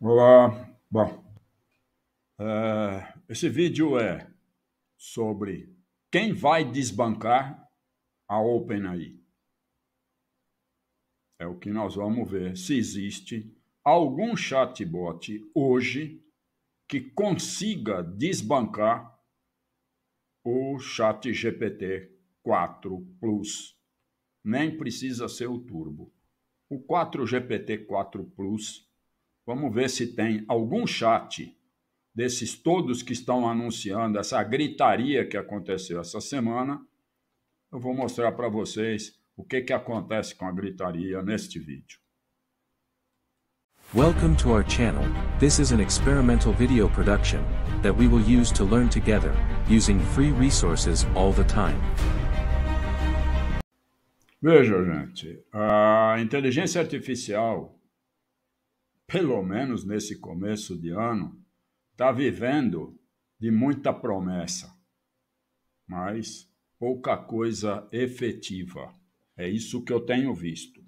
Olá, bom, é, esse vídeo é sobre quem vai desbancar a OpenAI. É o que nós vamos ver se existe algum chatbot hoje que consiga desbancar o chat GPT 4 Plus. Nem precisa ser o Turbo. O 4 GPT 4 Plus Vamos ver se tem algum chat desses todos que estão anunciando essa gritaria que aconteceu essa semana. Eu vou mostrar para vocês o que, que acontece com a gritaria neste vídeo. Welcome to our channel. This is an experimental video production that we will use to learn together, using free resources all the time. Veja, gente, a inteligência artificial pelo menos nesse começo de ano, está vivendo de muita promessa, mas pouca coisa efetiva. É isso que eu tenho visto.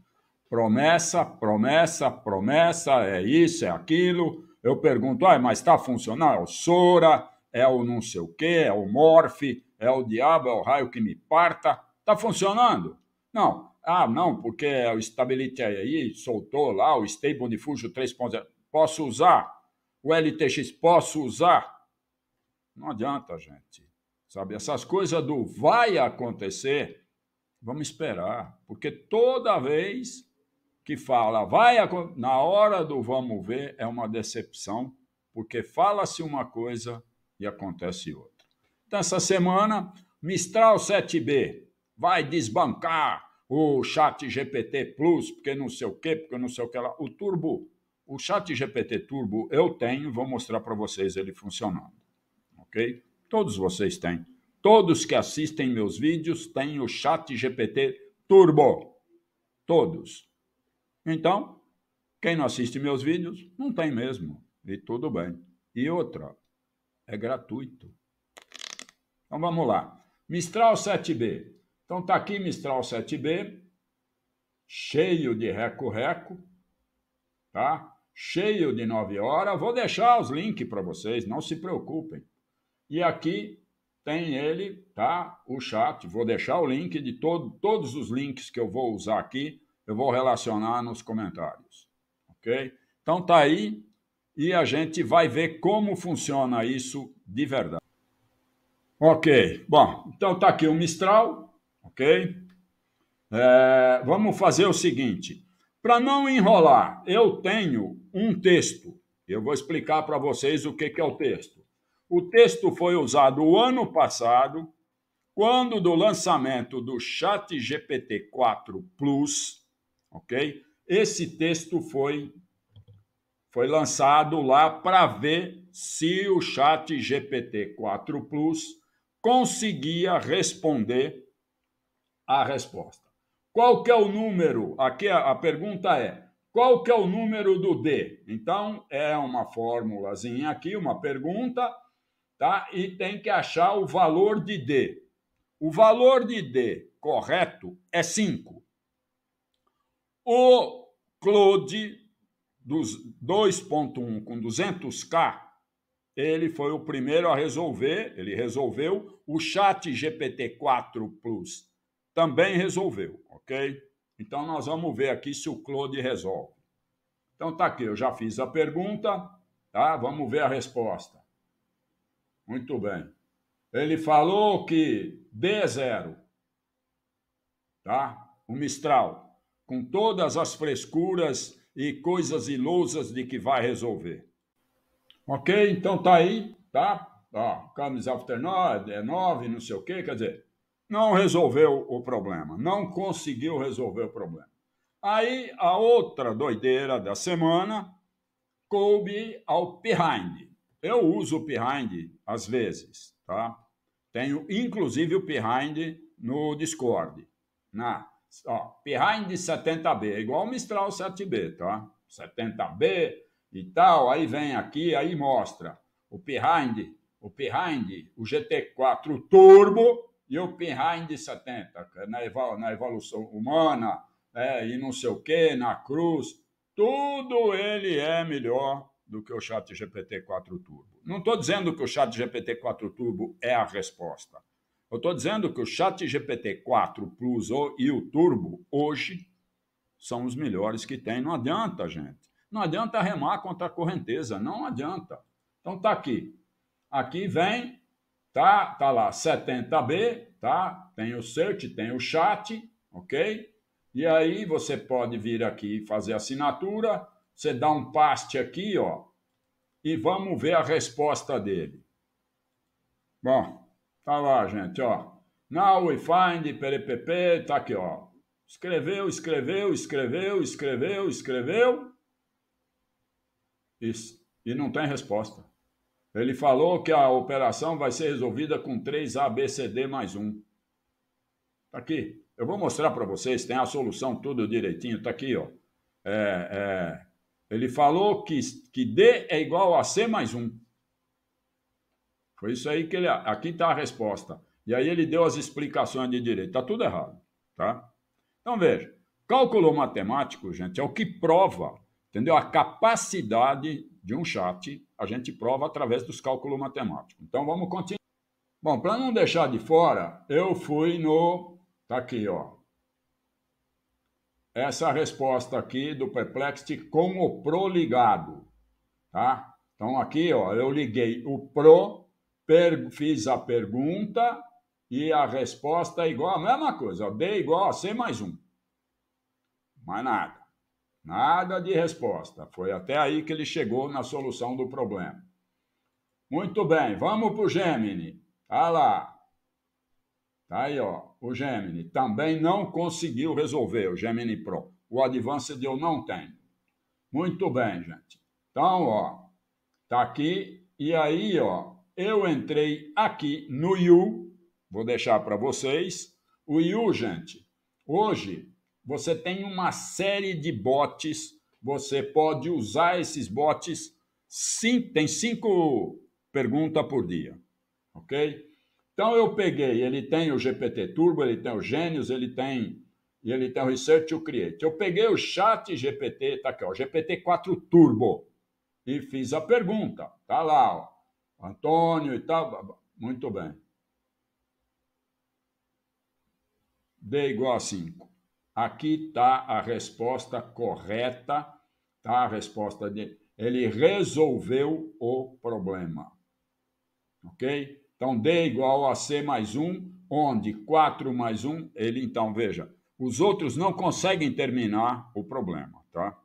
Promessa, promessa, promessa, é isso, é aquilo. Eu pergunto, ah, mas está funcionando? É o Sora, é o não sei o quê, é o Morph? é o diabo, é o raio que me parta. Está funcionando? Não. Ah, não, porque é o Stability aí soltou lá o Stable Diffusion 3.0. Posso usar? O LTX posso usar? Não adianta, gente. Sabe, essas coisas do vai acontecer, vamos esperar, porque toda vez que fala vai acontecer, na hora do vamos ver é uma decepção, porque fala-se uma coisa e acontece outra. Então, essa semana, Mistral 7B vai desbancar o chat GPT Plus, porque não sei o quê, porque não sei o que lá. O Turbo, o chat GPT Turbo eu tenho, vou mostrar para vocês ele funcionando, ok? Todos vocês têm. Todos que assistem meus vídeos têm o chat GPT Turbo. Todos. Então, quem não assiste meus vídeos, não tem mesmo. E tudo bem. E outra, é gratuito. Então vamos lá. Mistral 7B, então está aqui Mistral 7B, cheio de reco-reco, tá? cheio de 9 horas. Vou deixar os links para vocês, não se preocupem. E aqui tem ele, tá? O chat. Vou deixar o link de todo, todos os links que eu vou usar aqui, eu vou relacionar nos comentários. Ok? Então tá aí e a gente vai ver como funciona isso de verdade. Ok, bom, então tá aqui o Mistral, ok? É, vamos fazer o seguinte: para não enrolar, eu tenho um texto. Eu vou explicar para vocês o que, que é o texto. O texto foi usado o ano passado, quando do lançamento do Chat GPT 4 Plus, ok? Esse texto foi foi lançado lá para ver se o Chat GPT 4 Plus conseguia responder a resposta. Qual que é o número? Aqui a, pergunta é: qual que é o número do D? Então, é uma formulazinha aqui, uma pergunta, tá? E tem que achar o valor de D. O valor de D correto é 5. O Claude dos 2.1 com 200k, ele foi o primeiro a resolver, ele resolveu. O chat GPT-4 Plus também resolveu, ok? Então, nós vamos ver aqui se o Claude resolve. Então, tá aqui, eu já fiz a pergunta, tá? Vamos ver a resposta. Muito bem. Ele falou que D0, tá? O Mistral, com todas as frescuras e coisas ilusas de que vai resolver. Ok? Então, tá aí, tá? Ó, Comes After é nove, não sei o quê, quer dizer, não resolveu o problema, não conseguiu resolver o problema. Aí a outra doideira da semana coube ao Behind. Eu uso o Behind às vezes, tá? Tenho inclusive o Behind no Discord. Na, ó, Behind 70B, igual o Mistral 7B, tá? 70B e tal, aí vem aqui, aí mostra o Behind, o Behind, o GT4 Turbo, e o Pinheim de 70, na evolução humana, né, e não sei o quê, na cruz, tudo ele é melhor do que o chat GPT 4 Turbo. Não estou dizendo que o chat GPT 4 Turbo é a resposta. Eu estou dizendo que o chat GPT 4 Plus e o Turbo, hoje, são os melhores que tem. Não adianta, gente. Não adianta remar contra a correnteza, não adianta. Então tá aqui. Aqui vem tá? Tá lá 70B, tá? Tem o search, tem o chat, ok? E aí você pode vir aqui fazer assinatura, você dá um paste aqui, ó, e vamos ver a resposta dele. Bom, tá lá, gente, ó. Now we find, ppp tá aqui, ó. Escreveu, escreveu, escreveu, escreveu, escreveu. Isso. E não tem resposta. Ele falou que a operação vai ser resolvida com 3ABCD mais um. Está aqui. Eu vou mostrar para vocês, tem a solução tudo direitinho, está aqui. Ó. É, é, ele falou que, que D é igual a C mais um. Foi isso aí que ele. Aqui está a resposta. E aí ele deu as explicações de direito. Está tudo errado. Tá? Então veja: cálculo matemático, gente, é o que prova entendeu? a capacidade de um chat, a gente prova através dos cálculos matemáticos. Então, vamos continuar. Bom, para não deixar de fora, eu fui no... Está aqui, ó. Essa resposta aqui do Perplexity com o pro ligado, tá? Então, aqui, ó, eu liguei o pro, per, fiz a pergunta e a resposta é igual, a mesma coisa, ó, D igual a C mais 1. Mais nada. Nada de resposta. Foi até aí que ele chegou na solução do problema. Muito bem, vamos para o Gemini. Tá lá. Está aí, ó. O Gemini também não conseguiu resolver o Gemini Pro. O Advanced eu não tenho. Muito bem, gente. Então, ó, tá aqui. E aí, ó, eu entrei aqui no You. Vou deixar para vocês. O You, gente, hoje você tem uma série de bots, você pode usar esses bots. Sim, tem cinco perguntas por dia, ok? Então eu peguei, ele tem o GPT Turbo, ele tem o Genius, ele tem ele tem o Research to Create. Eu peguei o chat GPT, tá aqui, ó, GPT 4 Turbo, e fiz a pergunta. Tá lá, ó. Antônio e tal. Muito bem. D igual a 5. Aqui está a resposta correta, tá? A resposta dele ele resolveu o problema. Ok? Então, D igual a C mais 1, onde 4 mais 1, ele então, veja, os outros não conseguem terminar o problema, tá?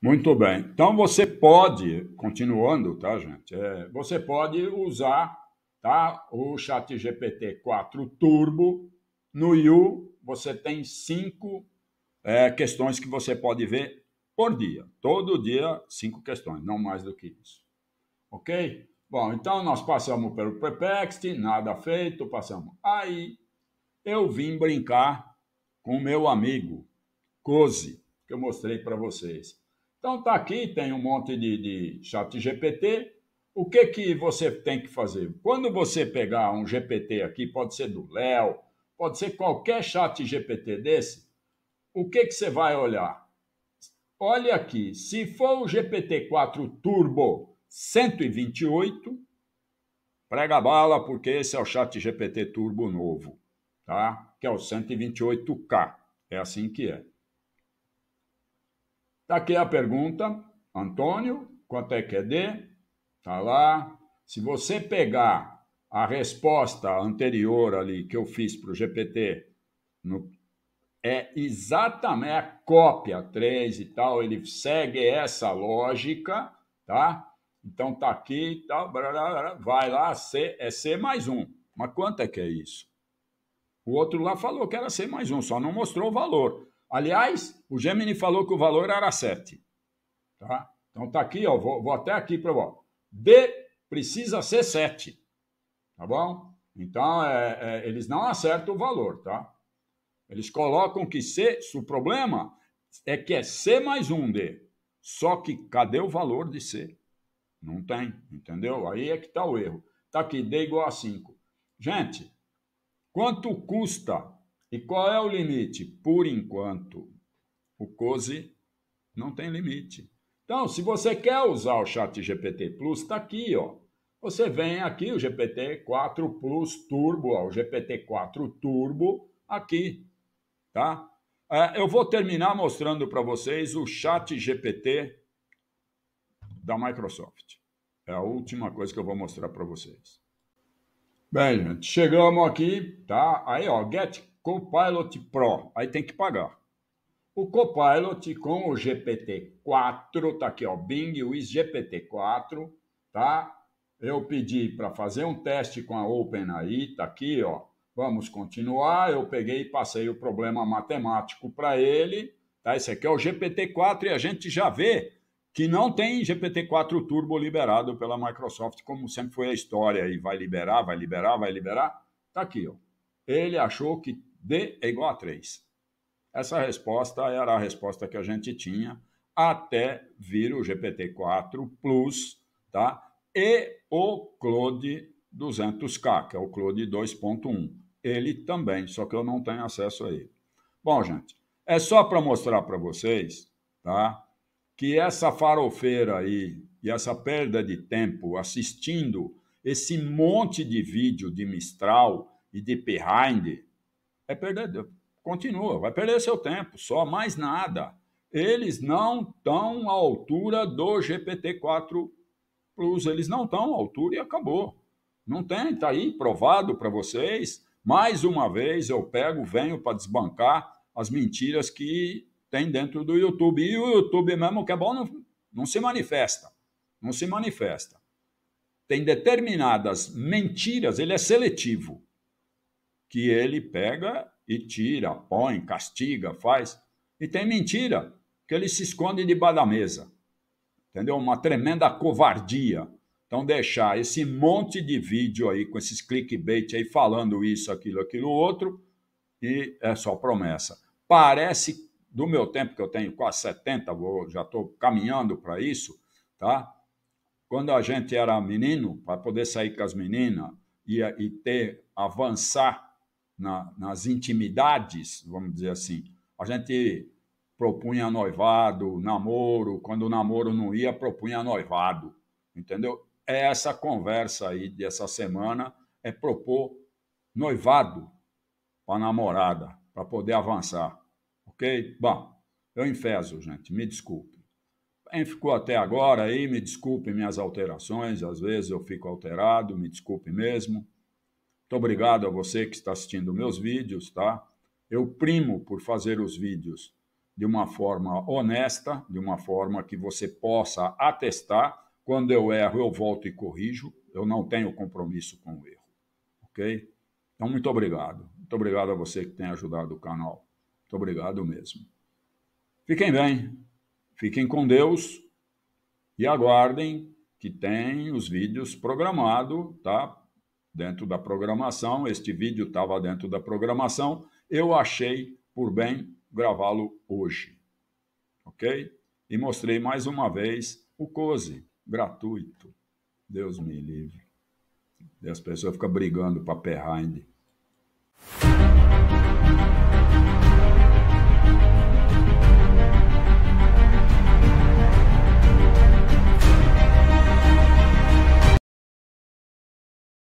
Muito bem. Então, você pode, continuando, tá, gente? É, você pode usar tá, o chat GPT 4 Turbo no You você tem cinco é, questões que você pode ver por dia. Todo dia, cinco questões, não mais do que isso. Ok? Bom, então nós passamos pelo Prepext, nada feito, passamos. Aí eu vim brincar com o meu amigo Cozy, que eu mostrei para vocês. Então tá aqui, tem um monte de, de chat GPT. O que que você tem que fazer? Quando você pegar um GPT aqui, pode ser do Léo, pode ser qualquer chat GPT desse, o que, que você vai olhar? Olha aqui, se for o GPT-4 Turbo 128, prega bala, porque esse é o chat GPT Turbo novo, tá? Que é o 128K. É assim que é. Tá aqui a pergunta, Antônio, quanto é que é D? Tá lá. Se você pegar a resposta anterior ali que eu fiz para o GPT no, é exatamente a cópia 3 e tal, ele segue essa lógica, tá? Então tá aqui, tá, vai lá, C, é C mais um. Mas quanto é que é isso? O outro lá falou que era C mais um, só não mostrou o valor. Aliás, o Gemini falou que o valor era 7. Tá? Então tá aqui, ó, vou, vou até aqui para D precisa ser 7 tá bom? Então, é, é, eles não acertam o valor, tá? Eles colocam que C, o problema é que é C mais um D. Só que cadê o valor de C? Não tem, entendeu? Aí é que está o erro. Está aqui, D igual a 5. Gente, quanto custa e qual é o limite? Por enquanto, o COSE não tem limite. Então, se você quer usar o Chat GPT Plus, está aqui, ó. Você vem aqui, o GPT-4 Plus Turbo, ó, o GPT-4 Turbo aqui, tá? É, eu vou terminar mostrando para vocês o chat GPT da Microsoft. É a última coisa que eu vou mostrar para vocês. Bem, gente, chegamos aqui, tá? Aí, ó, Get Copilot Pro. Aí tem que pagar. O Copilot com o GPT-4, tá aqui, ó, Bing, o GPT-4, tá? Eu pedi para fazer um teste com a OpenAI, está aqui, ó. Vamos continuar. Eu peguei e passei o problema matemático para ele. Tá? Esse aqui é o GPT-4 e a gente já vê que não tem GPT-4 Turbo liberado pela Microsoft, como sempre foi a história. E vai liberar, vai liberar, vai liberar. Tá aqui, ó. Ele achou que D é igual a 3. Essa resposta era a resposta que a gente tinha até vir o GPT-4 Plus, tá? e o Claude 200K, que é o Claude 2.1. Ele também, só que eu não tenho acesso a ele. Bom, gente, é só para mostrar para vocês, tá? Que essa farofeira aí e essa perda de tempo assistindo esse monte de vídeo de Mistral e de Behind é perder, continua, vai perder seu tempo, só mais nada. Eles não estão à altura do GPT-4 Plus, eles não estão à altura e acabou. Não tem, está aí provado para vocês. Mais uma vez eu pego, venho para desbancar as mentiras que tem dentro do YouTube. E o YouTube mesmo, que é bom, não, não se manifesta. Não se manifesta. Tem determinadas mentiras, ele é seletivo, que ele pega e tira, põe, castiga, faz. E tem mentira que ele se esconde debaixo da mesa entendeu? Uma tremenda covardia. Então, deixar esse monte de vídeo aí, com esses clickbait aí, falando isso, aquilo, aquilo, outro, e é só promessa. Parece, do meu tempo, que eu tenho quase 70, vou, já estou caminhando para isso, tá? Quando a gente era menino, para poder sair com as meninas e, e ter, avançar na, nas intimidades, vamos dizer assim, a gente propunha noivado, namoro, quando o namoro não ia, propunha noivado, entendeu? É essa conversa aí dessa semana, é propor noivado para namorada, para poder avançar, ok? Bom, eu enfeso, gente, me desculpe. Quem ficou até agora aí, me desculpe minhas alterações, às vezes eu fico alterado, me desculpe mesmo. Muito obrigado a você que está assistindo meus vídeos, tá? Eu primo por fazer os vídeos de uma forma honesta, de uma forma que você possa atestar. Quando eu erro, eu volto e corrijo. Eu não tenho compromisso com o erro. Ok? Então, muito obrigado. Muito obrigado a você que tem ajudado o canal. Muito obrigado mesmo. Fiquem bem, fiquem com Deus e aguardem que tem os vídeos programados, tá? Dentro da programação, este vídeo estava dentro da programação. Eu achei por bem gravá-lo hoje. Ok? E mostrei mais uma vez o cose gratuito. Deus me livre. E as pessoas ficam brigando para perrind.